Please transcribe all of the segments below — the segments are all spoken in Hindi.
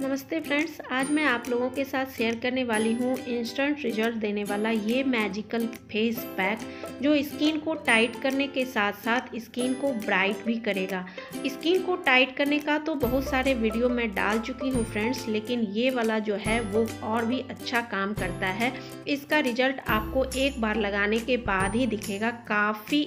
नमस्ते फ्रेंड्स आज मैं आप लोगों के साथ शेयर करने वाली हूँ इंस्टेंट रिजल्ट देने वाला ये मैजिकल फेस पैक जो स्किन को टाइट करने के साथ साथ स्किन को ब्राइट भी करेगा स्किन को टाइट करने का तो बहुत सारे वीडियो मैं डाल चुकी हूँ फ्रेंड्स लेकिन ये वाला जो है वो और भी अच्छा काम करता है इसका रिजल्ट आपको एक बार लगाने के बाद ही दिखेगा काफ़ी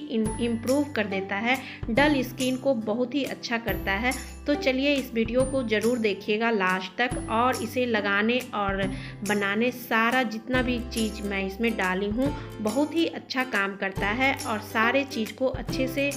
इम्प्रूव कर देता है डल स्किन को बहुत ही अच्छा करता है तो चलिए इस वीडियो को ज़रूर देखिएगा लास्ट तक और इसे लगाने और बनाने सारा जितना भी चीज़ मैं इसमें डाली हूँ बहुत ही अच्छा काम करता है और सारे चीज़ को अच्छे से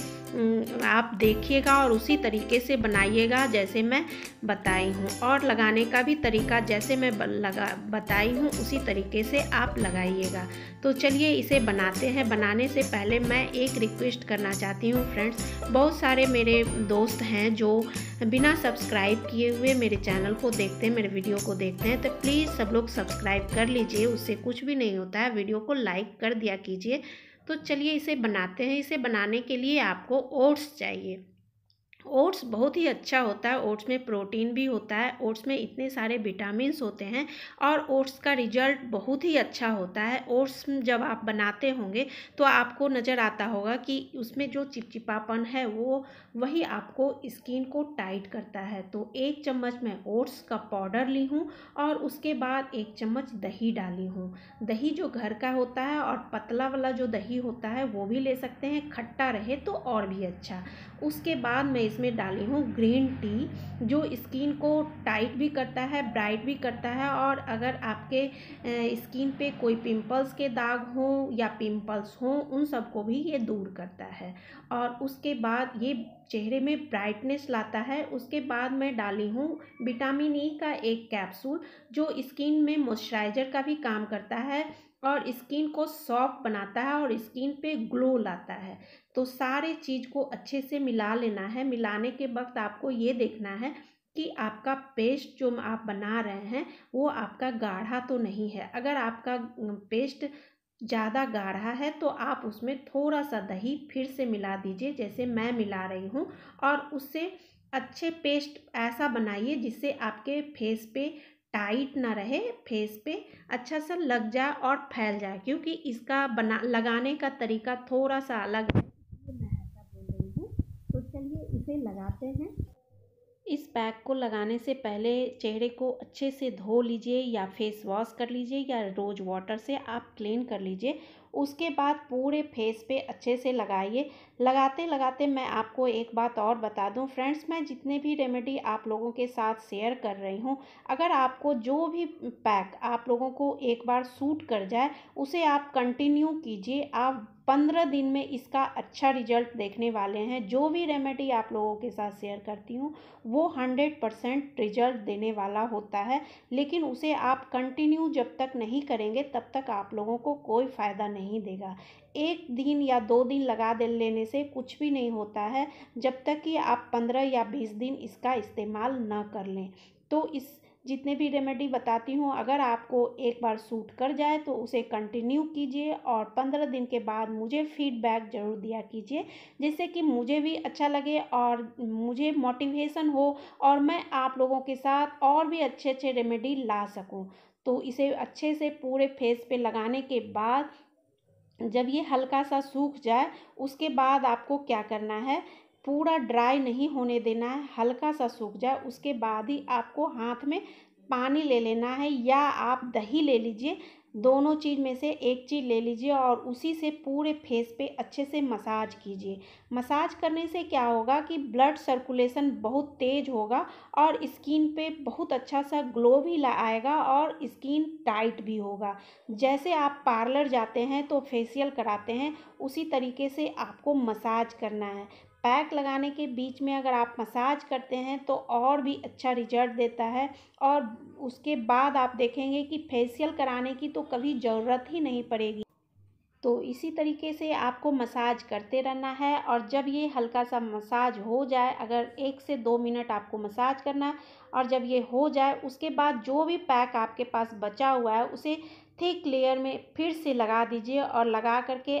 आप देखिएगा और उसी तरीके से बनाइएगा जैसे मैं बताई हूँ और लगाने का भी तरीका जैसे मैं लगा बताई हूँ उसी तरीके से आप लगाइएगा तो चलिए इसे बनाते हैं बनाने से पहले मैं एक रिक्वेस्ट करना चाहती हूँ फ्रेंड्स बहुत सारे मेरे दोस्त हैं जो बिना सब्सक्राइब किए हुए मेरे चैनल को देखते हैं मेरे वीडियो को देखते हैं तो प्लीज़ सब लोग सब्सक्राइब कर लीजिए उससे कुछ भी नहीं होता है वीडियो को लाइक कर दिया कीजिए तो चलिए इसे बनाते हैं इसे बनाने के लिए आपको ओट्स चाहिए ओट्स बहुत ही अच्छा होता है ओट्स में प्रोटीन भी होता है ओट्स में इतने सारे विटामिन होते हैं और ओट्स का रिजल्ट बहुत ही अच्छा होता है ओट्स जब आप बनाते होंगे तो आपको नज़र आता होगा कि उसमें जो चिपचिपापन है वो वही आपको स्किन को टाइट करता है तो एक चम्मच मैं ओट्स का पाउडर ली हूँ और उसके बाद एक चम्मच दही डाली हूँ दही जो घर का होता है और पतला वाला जो दही होता है वो भी ले सकते हैं खट्टा रहे तो और भी अच्छा उसके बाद मैं इसमें डाली हूँ ग्रीन टी जो स्किन को टाइट भी करता है ब्राइट भी करता है और अगर आपके स्किन पे कोई पिंपल्स के दाग हो या पिंपल्स हो उन सबको भी ये दूर करता है और उसके बाद ये चेहरे में ब्राइटनेस लाता है उसके बाद मैं डाली हूँ विटामिन ई e का एक कैप्सूल जो स्किन में मॉइस्चराइजर का भी काम करता है और स्किन को सॉफ्ट बनाता है और स्किन पे ग्लो लाता है तो सारे चीज़ को अच्छे से मिला लेना है मिलाने के वक्त आपको ये देखना है कि आपका पेस्ट जो आप बना रहे हैं वो आपका गाढ़ा तो नहीं है अगर आपका पेस्ट ज़्यादा गाढ़ा है तो आप उसमें थोड़ा सा दही फिर से मिला दीजिए जैसे मैं मिला रही हूँ और उससे अच्छे पेस्ट ऐसा बनाइए जिससे आपके फेस पे टाइट ना रहे फेस पे अच्छा सा लग जाए और फैल जाए क्योंकि इसका बना लगाने का तरीका थोड़ा सा अलग है मैं ऐसा बोल रही हूँ तो चलिए इसे लगाते हैं इस पैक को लगाने से पहले चेहरे को अच्छे से धो लीजिए या फेस वॉश कर लीजिए या रोज़ वाटर से आप क्लीन कर लीजिए उसके बाद पूरे फेस पे अच्छे से लगाइए लगाते लगाते मैं आपको एक बात और बता दूं फ्रेंड्स मैं जितने भी रेमेडी आप लोगों के साथ शेयर कर रही हूं अगर आपको जो भी पैक आप लोगों को एक बार सूट कर जाए उसे आप कंटिन्यू कीजिए आप पंद्रह दिन में इसका अच्छा रिजल्ट देखने वाले हैं जो भी रेमेडी आप लोगों के साथ शेयर करती हूँ वो हंड्रेड परसेंट रिजल्ट देने वाला होता है लेकिन उसे आप कंटिन्यू जब तक नहीं करेंगे तब तक आप लोगों को कोई फ़ायदा नहीं देगा एक दिन या दो दिन लगा दे लेने से कुछ भी नहीं होता है जब तक कि आप पंद्रह या बीस दिन इसका इस्तेमाल ना कर लें तो इस जितने भी रेमेडी बताती हूँ अगर आपको एक बार सूट कर जाए तो उसे कंटिन्यू कीजिए और पंद्रह दिन के बाद मुझे फीडबैक ज़रूर दिया कीजिए जिससे कि मुझे भी अच्छा लगे और मुझे मोटिवेशन हो और मैं आप लोगों के साथ और भी अच्छे अच्छे रेमेडी ला सकूँ तो इसे अच्छे से पूरे फेस पे लगाने के बाद जब ये हल्का सा सूख जाए उसके बाद आपको क्या करना है पूरा ड्राई नहीं होने देना है हल्का सा सूख जाए उसके बाद ही आपको हाथ में पानी ले लेना है या आप दही ले लीजिए दोनों चीज़ में से एक चीज़ ले लीजिए और उसी से पूरे फेस पे अच्छे से मसाज कीजिए मसाज करने से क्या होगा कि ब्लड सर्कुलेशन बहुत तेज़ होगा और स्किन पे बहुत अच्छा सा ग्लो भी आएगा और स्किन टाइट भी होगा जैसे आप पार्लर जाते हैं तो फेशियल कराते हैं उसी तरीके से आपको मसाज करना है पैक लगाने के बीच में अगर आप मसाज करते हैं तो और भी अच्छा रिजल्ट देता है और उसके बाद आप देखेंगे कि फेसियल कराने की तो कभी ज़रूरत ही नहीं पड़ेगी तो इसी तरीके से आपको मसाज करते रहना है और जब ये हल्का सा मसाज हो जाए अगर एक से दो मिनट आपको मसाज करना है और जब ये हो जाए उसके बाद जो भी पैक आपके पास बचा हुआ है उसे थिक लेयर में फिर से लगा दीजिए और लगा करके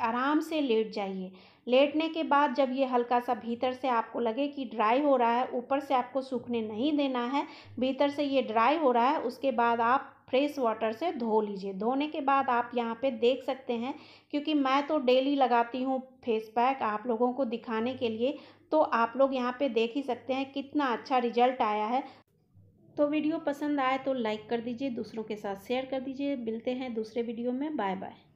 आराम से लेट जाइए लेटने के बाद जब ये हल्का सा भीतर से आपको लगे कि ड्राई हो रहा है ऊपर से आपको सूखने नहीं देना है भीतर से ये ड्राई हो रहा है उसके बाद आप फ्रेश वाटर से धो लीजिए धोने के बाद आप यहाँ पे देख सकते हैं क्योंकि मैं तो डेली लगाती हूँ फेस पैक आप लोगों को दिखाने के लिए तो आप लोग यहाँ पर देख ही सकते हैं कितना अच्छा रिजल्ट आया है तो वीडियो पसंद आए तो लाइक कर दीजिए दूसरों के साथ शेयर कर दीजिए मिलते हैं दूसरे वीडियो में बाय बाय